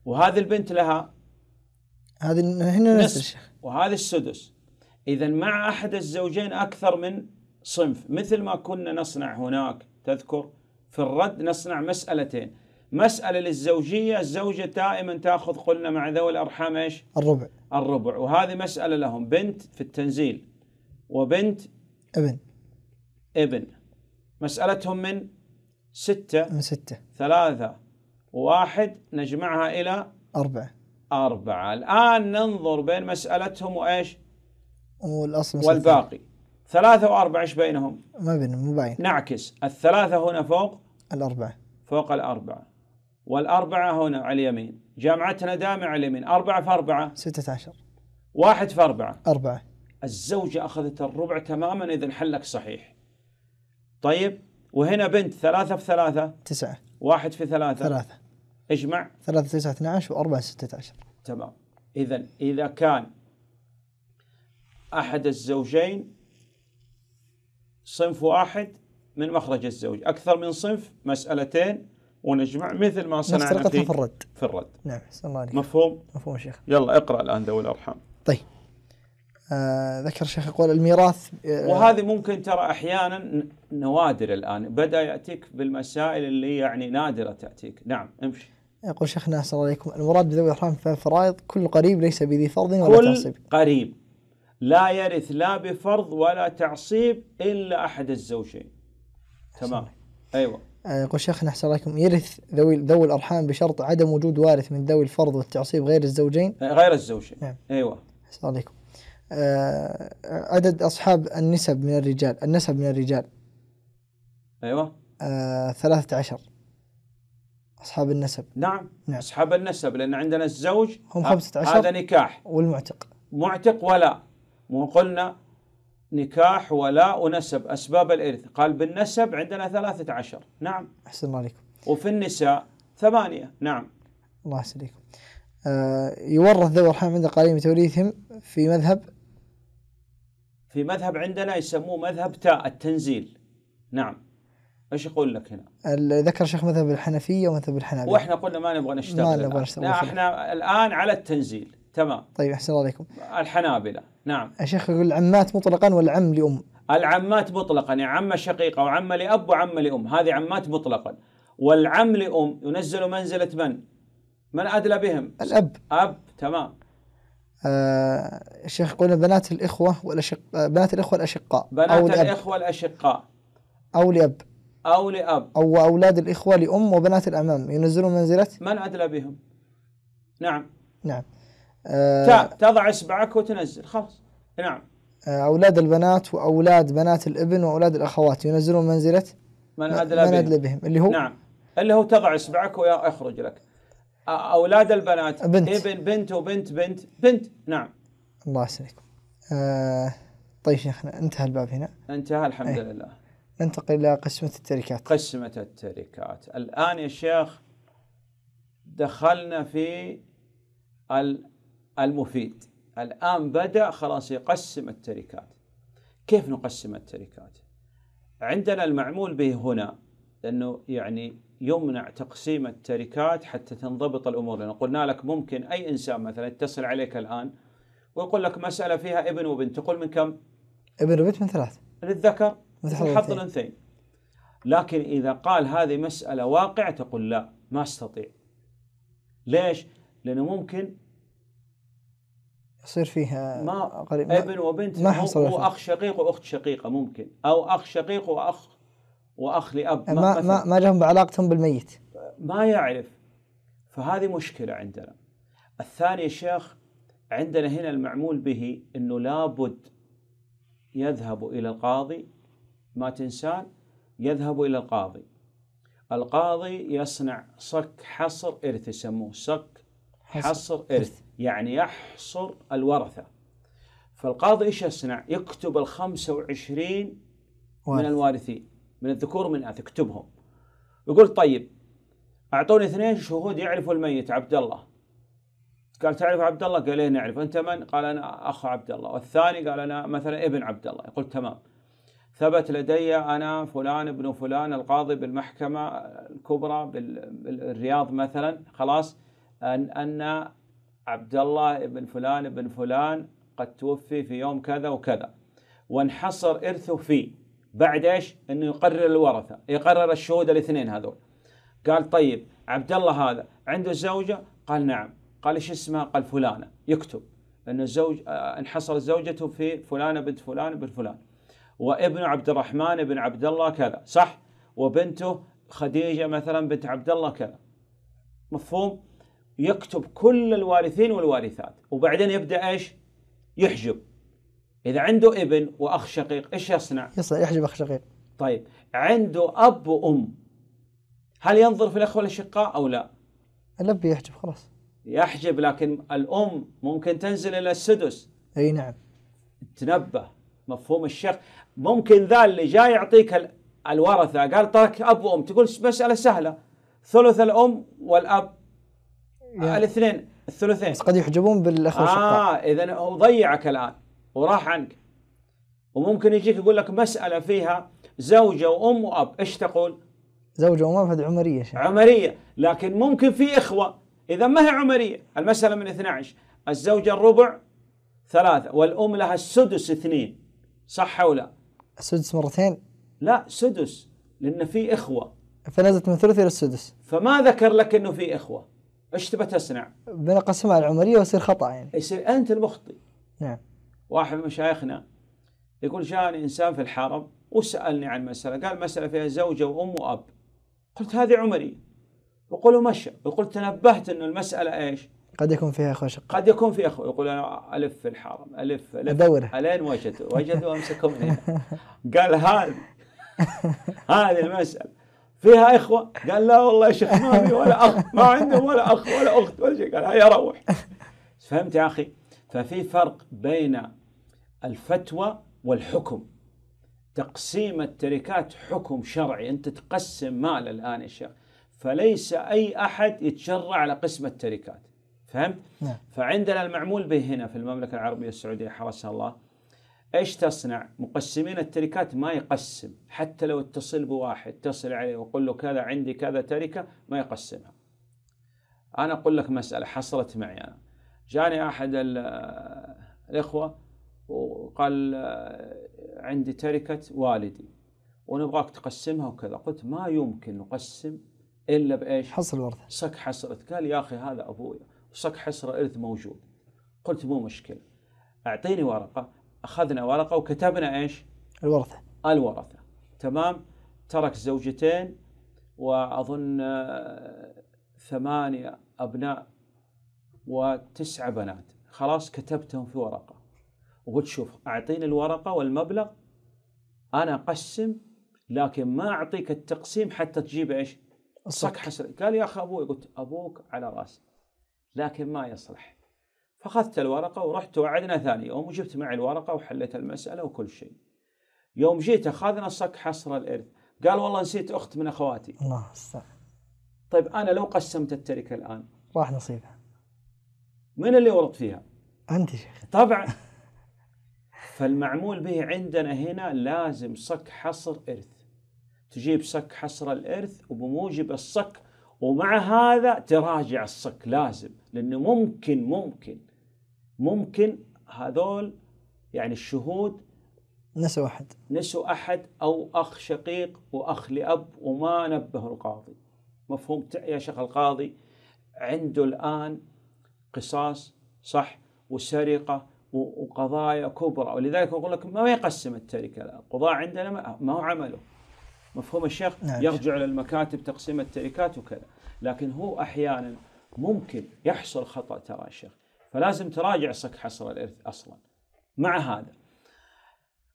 وهذه البنت لها هذه هنا نصف وهذه السدس إذا مع أحد الزوجين أكثر من صنف مثل ما كنا نصنع هناك تذكر في الرد نصنع مسألتين مسألة للزوجية الزوجة دائما تأخذ قلنا مع ذوي الأرحام إيش الربع الربع وهذه مسألة لهم بنت في التنزيل وبنت ابن ابن مسألتهم من ستة من ستة ثلاثة واحد نجمعها إلى أربعة أربعة الآن ننظر بين مسألتهم وإيش والأصل والباقي ثلاثة وأربعة إيش بينهم؟ ما بينهم مو باين نعكس الثلاثة هنا فوق الأربعة فوق الأربعة والأربعة هنا على اليمين جامعتنا دائما على اليمين أربعة في أربعة ستة عشر واحد في أربعة أربعة الزوجة أخذت الربع تماما إذا حلك صحيح طيب وهنا بنت ثلاثة في ثلاثة تسعة واحد في ثلاثة ثلاثة اجمع ثلاثة تسعة عشر وأربعة ستة عشر تمام إذا إذا كان أحد الزوجين صنف واحد من مخرج الزوج أكثر من صنف مسألتين ونجمع مثل ما صنعنا في, في الرد في الرد نعم الله عليك مفهوم؟ مفهوم شيخ يلا اقرأ الآن ذوي الأرحام طيب آه ذكر شيخ يقول الميراث آه وهذه ممكن ترى احيانا نوادر الان بدا ياتيك بالمسائل اللي يعني نادره تاتيك نعم امشي يقول شيخنا الله عليكم المراد بذوي الارحام الفرائض كل قريب ليس بذي فرض ولا كل تعصيب كل قريب لا يرث لا بفرض ولا تعصيب الا احد الزوجين تمام ايوه آه، يقول شيخنا احسن لكم يرث ذوي ذوي الارحام بشرط عدم وجود وارث من ذوي الفرض والتعصيب غير الزوجين آه، غير الزوجين نعم. ايوه احسن عليكم آه عدد اصحاب النسب من الرجال النسب من الرجال ايوه آه 13 اصحاب النسب نعم نعم اصحاب النسب لان عندنا الزوج هم 15 هذا نكاح والمعتق معتق ولا وقلنا نكاح ولاء ونسب أسباب الإرث قال بالنسب عندنا ثلاثة عشر نعم أحسن الله عليكم وفي النساء ثمانية نعم الله يحسن عليكم آه يورث ذوي الرحم عند قليل توريثهم في مذهب في مذهب عندنا يسموه مذهب تاء التنزيل نعم ايش يقول لك هنا؟ ذكر شيخ مذهب الحنفيه ومذهب الحنابله واحنا قلنا ما نبغى نشتغل ما نبغى نشتغل احنا الان على التنزيل تمام طيب احسن الله عليكم الحنابلة نعم الشيخ يقول العمات مطلقا والعم لأم العمات مطلقا يعني عمة شقيقة وعمة لأب وعمة لأم هذه عمات مطلقا والعم لأم ينزل منزلة من؟ من أدلى بهم؟ الأب أب تمام آه الشيخ يقول بنات الإخوة والاشقاء آه، بنات الإخوة الأشقاء بنات أو الأب. الإخوة الأشقاء أو لأب أو لأب أو أولاد الإخوة لأم وبنات الأمام ينزلون منزلة من أدلى بهم نعم نعم آه تضع اصبعك وتنزل خلاص نعم آه، اولاد البنات واولاد بنات الابن واولاد الاخوات ينزلون منزله من ادلى من ادلبهم بهم اللي هو نعم اللي هو تضع اصبعك ويخرج لك اولاد البنات بنت ابن بنت وبنت بنت بنت نعم الله يسلمك آه طيب شيخنا انتهى الباب هنا انتهى الحمد أيه. لله ننتقل الى قسمه التركات قسمه التركات الان يا شيخ دخلنا في ال المفيد الآن بدأ خلاص يقسم التركات كيف نقسم التركات عندنا المعمول به هنا لأنه يعني يمنع تقسيم التركات حتى تنضبط الأمور لأن قلنا لك ممكن أي إنسان مثلا يتصل عليك الآن ويقول لك مسألة فيها ابن وبنت تقول من كم؟ ابن وبنت من ثلاث للذكر حط إيه. الأنثيين لكن إذا قال هذه مسألة واقعة تقول لا ما استطيع ليش؟ لأنه ممكن يصير فيها ما قريب ابن وبنت ما حصل واخ شقيق واخت شقيقه ممكن او اخ شقيق واخ واخ لاب يعني ما ما, ما, ما بعلاقتهم بالميت ما يعرف فهذه مشكله عندنا الثاني يا شيخ عندنا هنا المعمول به انه لابد يذهب الى القاضي مات انسان يذهب الى القاضي القاضي يصنع صك حصر ارث يسموه صك حصر إرث يعني يحصر الورثة فالقاضي إيش يصنع يكتب ال 25 وارث. من الوارثين من الذكور ومن الاناث يكتبهم يقول طيب اعطوني اثنين شهود يعرفوا الميت عبد الله قال تعرف عبد الله؟ قال ايه نعرف، انت من؟ قال انا أخو عبد الله، والثاني قال انا مثلا ابن عبد الله، يقول تمام. ثبت لدي انا فلان ابن فلان القاضي بالمحكمه الكبرى بالرياض مثلا، خلاص أن أن عبد الله بن فلان بن فلان قد توفي في يوم كذا وكذا وانحصر إرثه فيه بعد إيش أنه يقرر الورثة يقرر الشهود الاثنين هذول قال طيب عبد الله هذا عنده زوجة قال نعم قال ايش اسمها قال فلانة يكتب أن الزوج آه، انحصر زوجته في فلانة بنت فلان بنت فلان وابن عبد الرحمن بن عبد الله كذا صح وبنته خديجة مثلا بنت عبد الله كذا مفهوم يكتب كل الوارثين والوارثات وبعدين يبدا ايش؟ يحجب اذا عنده ابن واخ شقيق ايش يصنع؟ يصنع يحجب اخ شقيق طيب عنده اب وام هل ينظر في الاخوه الاشقاء او لا؟ الاب يحجب خلاص يحجب لكن الام ممكن تنزل الى السدس اي نعم تنبه مفهوم الشق ممكن ذا اللي جاي يعطيك الورثه قال ترك اب وام تقول مساله سهله ثلث الام والاب يعني الاثنين الثلثين قد يحجبون بالاخوه آه، الشقاء اه اذا وضيعك الان وراح عنك وممكن يجيك يقول لك مساله فيها زوجه وام واب ايش تقول؟ زوجه وام هذه عمريه شيء. عمريه لكن ممكن في اخوه اذا ما هي عمريه المساله من 12 الزوجه الربع ثلاثه والام لها السدس اثنين صح او لا؟ السدس مرتين؟ لا سدس لان في اخوه فنزلت من ثلث الى السدس فما ذكر لك انه في اخوه ايش تبى تصنع؟ بنقسمها العمريه ويصير خطا يعني يصير انت المخطئ نعم واحد من مشايخنا يقول جاني انسان في الحرم وسالني عن مساله قال مساله فيها زوجه وام واب قلت هذه عمري وقلوا مشى يقول تنبهت انه المساله ايش؟ قد يكون فيها خشق قد يكون فيها خشق يقول انا الف في الحرم الف الف ادور الين وجدوا وجدوا امسكوا من هنا قال هذه هذه المساله فيها إخوة قال لا والله يا شيخ ما في ولا أخ ما عندهم ولا أخ ولا أخت ولا شيء قال هيا روح فهمت يا أخي ففي فرق بين الفتوى والحكم تقسيم التركات حكم شرعي أنت تقسم مال الآن يا شيخ فليس أي أحد يتشرع على قسم التركات فهمت؟ نعم. فعندنا المعمول به هنا في المملكة العربية السعودية حرسها الله ايش تصنع؟ مقسمين التركات ما يقسم حتى لو اتصل بواحد اتصل عليه وقل له كذا عندي كذا تركه ما يقسمها. انا اقول لك مساله حصلت معي انا. جاني احد الاخوه وقال عندي تركه والدي ونبغاك تقسمها وكذا، قلت ما يمكن نقسم الا بايش؟ حصر الورثه صك حصرت، قال يا اخي هذا ابويا صك حصره ارث موجود. قلت مو مشكله. اعطيني ورقه اخذنا ورقه وكتبنا ايش؟ الورثه الورثه تمام ترك زوجتين واظن آه، ثمانيه ابناء وتسعه بنات خلاص كتبتهم في ورقه وقلت شوف اعطيني الورقه والمبلغ انا اقسم لكن ما اعطيك التقسيم حتى تجيب ايش؟ الصك حسن قال يا اخي ابوي قلت ابوك على راسي لكن ما يصلح فاخذت الورقه ورحت وعدنا ثاني يوم وجبت معي الورقه وحليت المساله وكل شيء. يوم جيت اخذنا صك حصر الارث، قال والله نسيت اخت من اخواتي. الله استغفر. طيب انا لو قسمت التركه الان راح نصيبها. من اللي ورط فيها؟ انت شيخ. طبعا فالمعمول به عندنا هنا لازم صك حصر ارث. تجيب صك حصر الارث وبموجب الصك ومع هذا تراجع الصك لازم لانه ممكن ممكن ممكن هذول يعني الشهود نسوا أحد نسوا أحد أو أخ شقيق وأخ لأب وما نبه القاضي مفهوم يا شيخ القاضي عنده الآن قصاص صح وسرقة وقضايا كبرى ولذلك أقول لك ما يقسم التركة القضاء عندنا ما هو عمله مفهوم الشيخ نعم. يرجع للمكاتب تقسيم التركات وكذا لكن هو أحيانا ممكن يحصل خطأ ترى الشيخ فلازم تراجع صك حصر الارث اصلا مع هذا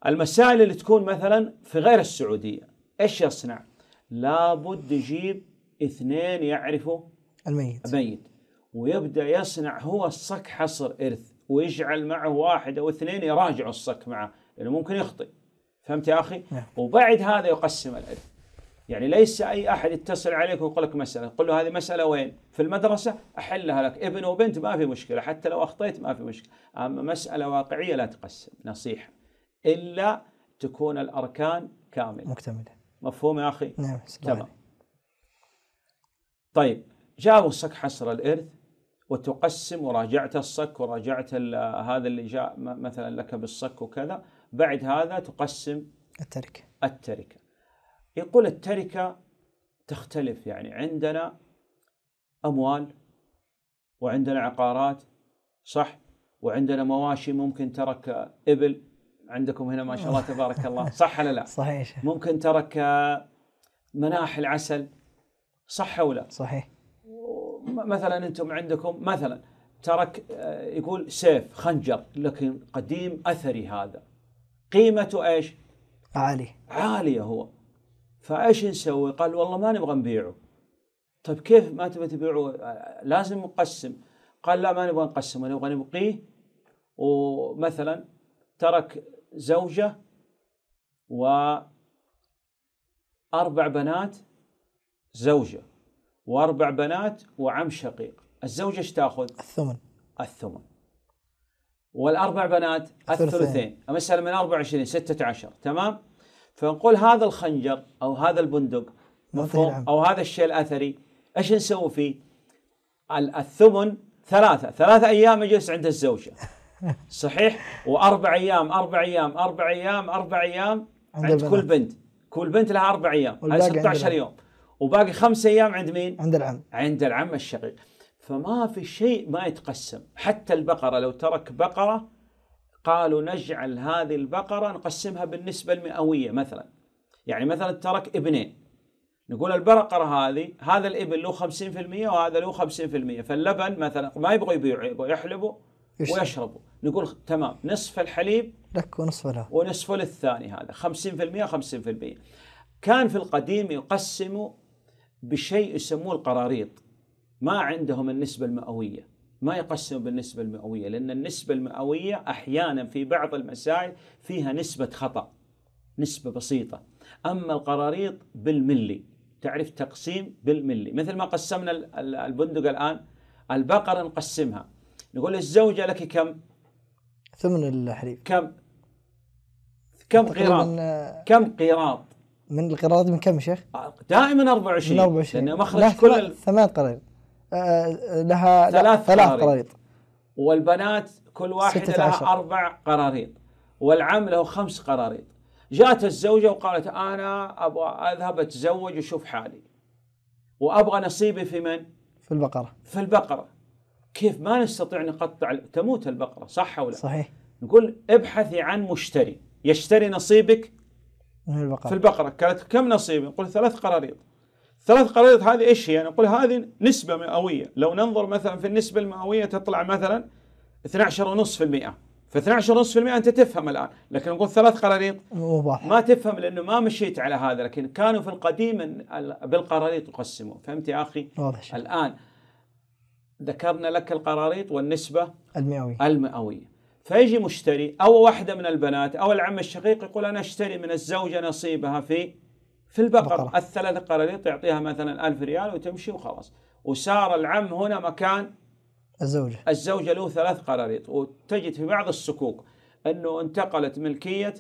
المسائل اللي تكون مثلا في غير السعوديه ايش يصنع؟ لابد يجيب اثنين يعرفوا الميت الميت ويبدا يصنع هو الصك حصر ارث ويجعل معه واحد او اثنين يراجعوا الصك معه لانه ممكن يخطئ فهمت يا اخي؟ نعم. وبعد هذا يقسم الارث يعني ليس أي أحد يتصل عليك ويقول لك مسألة قل له هذه مسألة وين في المدرسة أحلها لك ابن وبنت ما في مشكلة حتى لو أخطيت ما في مشكلة أما مسألة واقعية لا تقسم نصيحة إلا تكون الأركان كاملة مكتملة مفهوم يا أخي نعم تمام طيب جابوا الصك حصر الإرث وتقسم وراجعت الصك وراجعت هذا اللي جاء مثلا لك بالصك وكذا بعد هذا تقسم التركة التركة يقول التركة تختلف يعني عندنا أموال وعندنا عقارات صح وعندنا مواشي ممكن ترك إبل عندكم هنا ما شاء الله تبارك الله صح ولا لا صحيح ممكن ترك مناحل عسل صح ولا صحيح مثلا أنتم عندكم مثلا ترك آه، يقول سيف خنجر لكن قديم أثري هذا قيمته إيش عالي عالية هو فايش نسوي؟ قال والله ما نبغى نبيعه. طيب كيف ما تبغى تبيعه؟ لازم نقسم. قال لا ما نبغى نقسمه نبغى نبقيه ومثلا ترك زوجه وأربع بنات زوجة وأربع بنات وعم شقيق الزوجة ايش تاخذ؟ الثمن الثمن والأربع بنات الثلثين المسألة من 24 16 تمام؟ فنقول هذا الخنجر او هذا البندق مفهوم نعم. او هذا الشيء الاثري ايش نسوي فيه؟ الثمن ثلاثه، ثلاثه ايام يجلس عند الزوجه صحيح؟ واربع ايام اربع ايام اربع ايام اربع ايام عند, عند كل بنت، كل بنت لها اربع ايام، هذه 16 يوم وباقي خمس ايام عند مين؟ عند العم عند العم الشقيق فما في شيء ما يتقسم، حتى البقره لو ترك بقره قالوا نجعل هذه البقرة نقسمها بالنسبة المئوية مثلا يعني مثلا ترك ابنين نقول البقرة هذه هذا الابن له 50% وهذا له 50% فاللبن مثلا ما يبغوا يبيعوا يبغوا يحلبوا ويشربوا نقول تمام نصف الحليب لك ونصفه له ونصفه للثاني هذا 50% 50% كان في القديم يقسموا بشيء يسموه القراريط ما عندهم النسبة المئوية ما يقسم بالنسبة المئوية لأن النسبة المئوية أحيانا في بعض المسائل فيها نسبة خطأ نسبة بسيطة أما القراريط بالملي تعرف تقسيم بالملي مثل ما قسمنا البندق الآن البقرة نقسمها نقول الزوجة لك كم ثمن الحليب كم كم قيراط كم قيراط من القراض من كم شيخ؟ دائما 24 من 24 لانه مخرج كل ثمان قراض آه، لها ثلاث, ثلاث قراريط والبنات كل واحدة لها أربع قراريط والعم له خمس قراريط جاءت الزوجة وقالت أنا أبغى أذهب أتزوج وأشوف حالي وأبغى نصيبي في من؟ في البقرة في البقرة كيف ما نستطيع نقطع تموت البقرة صح أو لا؟ صحيح نقول ابحثي عن مشتري يشتري نصيبك في البقرة في البقرة قالت كم نصيبي؟ نقول ثلاث قراريط ثلاث قرائد هذه ايش هي؟ نقول هذه نسبة مئوية، لو ننظر مثلا في النسبة المئوية تطلع مثلا 12.5% ف 12.5% انت تفهم الان، لكن نقول ثلاث قراريط ما تفهم لانه ما مشيت على هذا، لكن كانوا في القديم بالقراريط يقسمون، فهمت يا اخي؟ واضح الان ذكرنا لك القراريط والنسبة المئوية المئوية فيجي مشتري او واحدة من البنات او العم الشقيق يقول انا اشتري من الزوجة نصيبها في في البقرة, بقرة. الثلاث قراريط يعطيها مثلا ألف ريال وتمشي وخلاص وصار العم هنا مكان الزوجة الزوجة له ثلاث قراريط وتجد في بعض الصكوك أنه انتقلت ملكية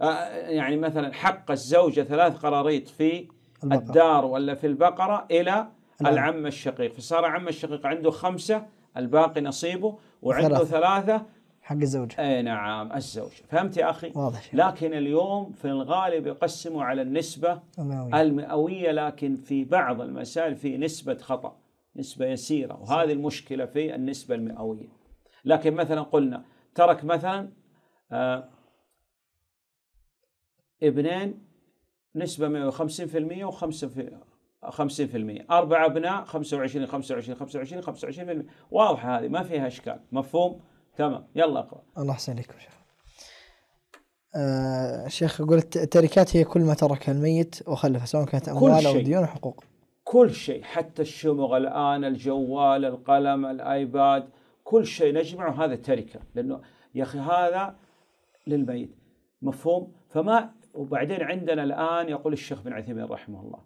آه، آه، يعني مثلا حق الزوجة ثلاث قراريط في البقرة. الدار ولا في البقرة إلى العم, العم الشقيق فصار عم الشقيق عنده خمسة الباقي نصيبه وعنده ثلاثة, ثلاثة حق الزوج اي نعم الزوج فهمت يا اخي واضح لكن اليوم في الغالب يقسموا على النسبه المئويه, المئوية لكن في بعض المسائل في نسبه خطا نسبه يسيره وهذه المشكله في النسبه المئويه لكن مثلا قلنا ترك مثلا آه ابنين نسبه 150% و5 50% أربع أبناء 25 25 25 25% واضحة هذه ما فيها إشكال مفهوم تمام يلا اقرا الله احسن لكم شيخ آه شيخ يقول التركات هي كل ما ترك الميت وخلفه سواء كانت اموال او ديون وحقوق كل شيء حتى الشمغ الان الجوال القلم الايباد كل شيء نجمعه هذا تركه لانه يا اخي هذا للميت مفهوم فما وبعدين عندنا الان يقول الشيخ بن عثيمين رحمه الله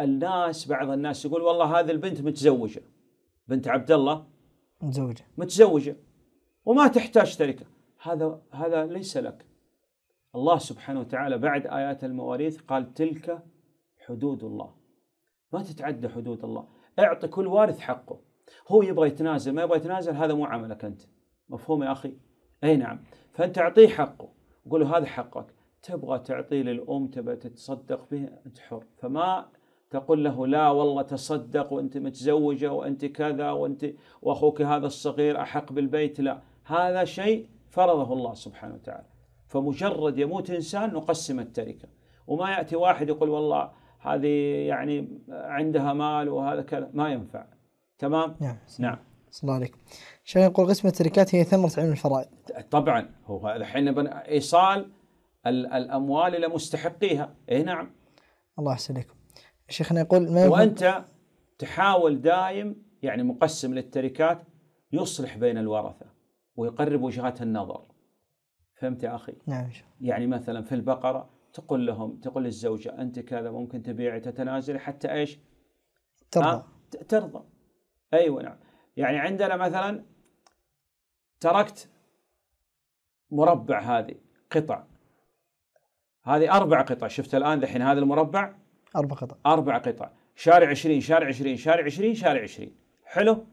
الناس بعض الناس يقول والله هذه البنت متزوجه بنت عبد الله متزوجة متزوجة وما تحتاج تركة هذا هذا ليس لك الله سبحانه وتعالى بعد آيات المواريث قال تلك حدود الله ما تتعدى حدود الله اعطي كل وارث حقه هو يبغى يتنازل ما يبغى يتنازل هذا مو عملك أنت مفهوم يا أخي أي نعم فأنت أعطيه حقه قول له هذا حقك تبغى تعطيه للأم تبغى تتصدق به أنت حر فما تقول له لا والله تصدق وانت متزوجه وانت كذا وانت واخوك هذا الصغير احق بالبيت لا هذا شيء فرضه الله سبحانه وتعالى فمجرد يموت انسان نقسم التركه وما ياتي واحد يقول والله هذه يعني عندها مال وهذا كذا ما ينفع تمام نعم نعم صلى الله عليك شيخ يقول قسم التركات هي ثمرة علم الفرائض طبعا هو هذا الحين إيصال الأموال إلى مستحقيها اي نعم الله يحسن لكم شيخنا يقول ما وانت تحاول دايم يعني مقسم للتركات يصلح بين الورثه ويقرب وجهات النظر فهمت يا اخي؟ نعم يعني مثلا في البقره تقول لهم تقول للزوجه انت كذا ممكن تبيعي تتنازلي حتى ايش؟ ترضى آه ترضى ايوه نعم يعني عندنا مثلا تركت مربع هذه قطع هذه اربع قطع شفت الان ذحين هذا المربع اربع قطع اربع قطع شارع 20 شارع 20 شارع 20 شارع 20 حلو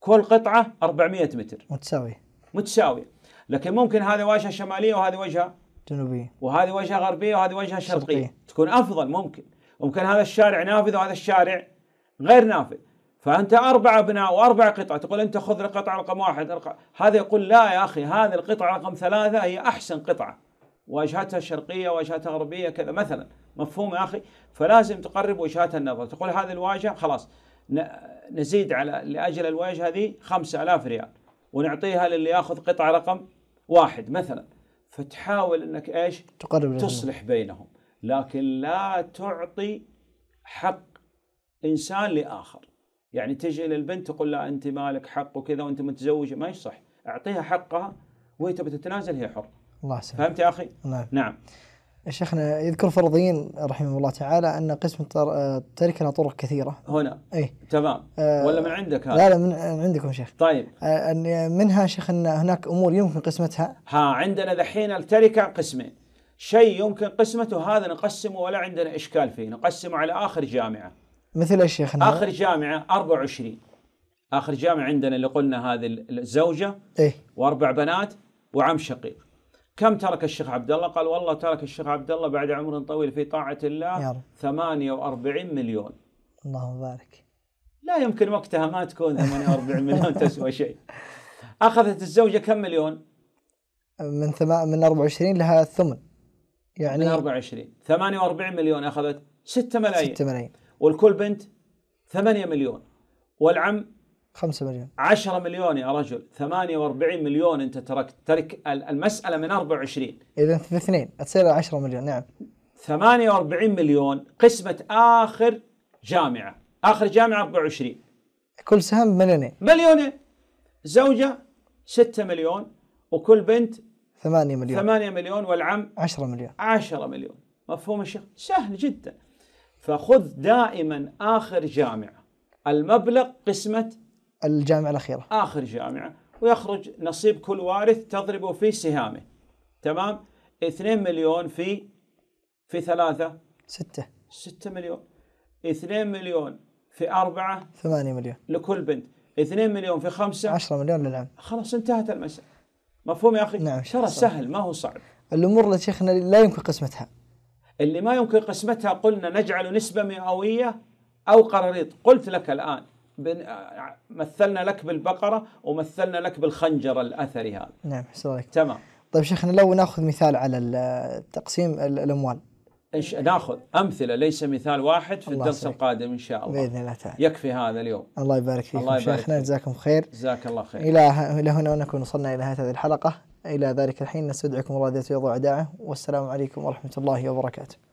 كل قطعه 400 متر متساويه متساويه لكن ممكن هذه واجهه شماليه وهذه واجهه جنوبيه وهذه واجهه غربيه وهذه واجهه شرقية. شرقيه تكون افضل ممكن ممكن هذا الشارع نافذ وهذا الشارع غير نافذ فانت اربع ابناء واربع قطع تقول انت خذ القطعه رقم واحد هذا يقول لا يا اخي هذه القطعه رقم ثلاثه هي احسن قطعه واجهتها شرقيه واجهتها غربيه كذا مثلا مفهوم يا اخي فلازم تقرب وجهات النظر تقول هذه الواجهه خلاص نزيد على لاجل الواجهه هذه 5000 ريال ونعطيها للي ياخذ قطعه رقم واحد مثلا فتحاول انك ايش؟ تقرب تصلح بينهم لكن لا تعطي حق انسان لاخر يعني تجي للبنت تقول لها انت مالك حق وكذا وانت متزوجه ما يصح اعطيها حقها وهي تبي تتنازل هي حره الله يسلمك فهمت يا اخي؟ الله. نعم, نعم. شيخنا يذكر فرضيين رحمه الله تعالى ان قسم آه، التركه له طرق كثيره. هنا اي تمام آه ولا من عندك هذا؟ لا لا من آه، عندكم شيخ. طيب آه منها شيخ ان هناك امور يمكن قسمتها. ها عندنا دحين التركه قسمين. شيء يمكن قسمته هذا نقسمه ولا عندنا اشكال فيه، نقسمه على اخر جامعه. مثل ايش شيخنا؟ اخر جامعه 24 اخر جامعه عندنا اللي قلنا هذه الزوجه إيه؟ واربع بنات وعم شقيق. كم ترك الشيخ عبد الله؟ قال والله ترك الشيخ عبد الله بعد عمر طويل في طاعة الله يا رب. 48 مليون اللهم بارك لا يمكن وقتها ما تكون 48 مليون تسوى شيء أخذت الزوجة كم مليون؟ من ثم... من 24 لها الثمن يعني من 24 48 مليون أخذت 6 ملايين 6 ملايين والكل بنت 8 مليون والعم 5 مليون 10 مليون يا رجل 48 مليون انت تركت ترك المساله من 24 اذا في اثنين تصير 10 مليون نعم 48 مليون قسمه اخر جامعه اخر جامعه 24 كل سهم مليونين مليونين زوجه 6 مليون وكل بنت 8 مليون 8 مليون والعم 10 مليون 10 مليون مفهوم الشيخ سهل جدا فخذ دائما اخر جامعه المبلغ قسمه الجامعة الأخيرة آخر جامعة ويخرج نصيب كل وارث تضربه في سهامه تمام 2 مليون في في ثلاثة ستة ستة مليون 2 مليون في أربعة ثمانية مليون لكل بنت 2 مليون في خمسة 10 مليون للعام خلاص انتهت المسألة مفهوم يا أخي نعم ترى سهل ما هو صعب الأمور اللي شيخنا لا يمكن قسمتها اللي ما يمكن قسمتها قلنا نجعل نسبة مئوية أو قراريط قلت لك الآن آه، آه، مثلنا لك بالبقرة ومثلنا لك بالخنجر الأثري هذا نعم حسنك تمام طيب شيخنا لو ناخذ مثال على تقسيم الأموال إيش ناخذ امثله ليس مثال واحد في الدرس سيك. القادم ان شاء الله باذن الله تعالى يكفي هذا اليوم الله يبارك فيك الله يبارك شيخنا جزاكم خير جزاك الله خير الى الى هنا نكون وصلنا الى نهايه هذه الحلقه الى ذلك الحين نستودعكم الله ذات يضع داعه والسلام عليكم ورحمه الله وبركاته